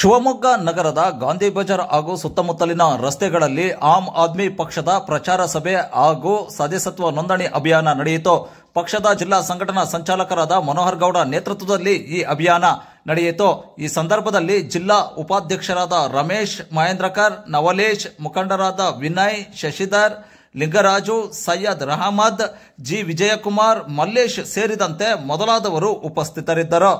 ಶಿವಮೊಗ್ಗ ನಗರದ ಗಾಂಧಿ ಬಜಾರ್ ಹಾಗೂ ಸುತ್ತಮುತ್ತಲಿನ ರಸ್ತೆಗಳಲ್ಲಿ ಆಮ್ ಆದ್ಮಿ ಪಕ್ಷದ ಪ್ರಚಾರ ಸಭೆ ಹಾಗೂ ಸದಸ್ಯತ್ವ ನೋಂದಣಿ ಅಭಿಯಾನ ನಡೆಯಿತು ಪಕ್ಷದ ಜಿಲ್ಲಾ ಸಂಘಟನಾ ಸಂಚಾಲಕರಾದ ಮನೋಹರ್ ಗೌಡ ನೇತೃತ್ವದಲ್ಲಿ ಈ ಅಭಿಯಾನ ನಡೆಯಿತು ಈ ಸಂದರ್ಭದಲ್ಲಿ ಜಿಲ್ಲಾ ಉಪಾಧ್ಯಕ್ಷರಾದ ರಮೇಶ್ ಮಹೇಂದ್ರಕರ್ ನವಲೇಶ್ ಮುಖಂಡರಾದ ವಿನಯ್ ಶಶಿಧರ್ ಲಿಂಗರಾಜು ಸೈಯದ್ ರಹಮದ್ ಜಿ ವಿಜಯಕುಮಾರ್ ಮಲ್ಲೇಶ್ ಸೇರಿದಂತೆ ಮೊದಲಾದವರು ಉಪಸ್ಥಿತರಿದ್ದರು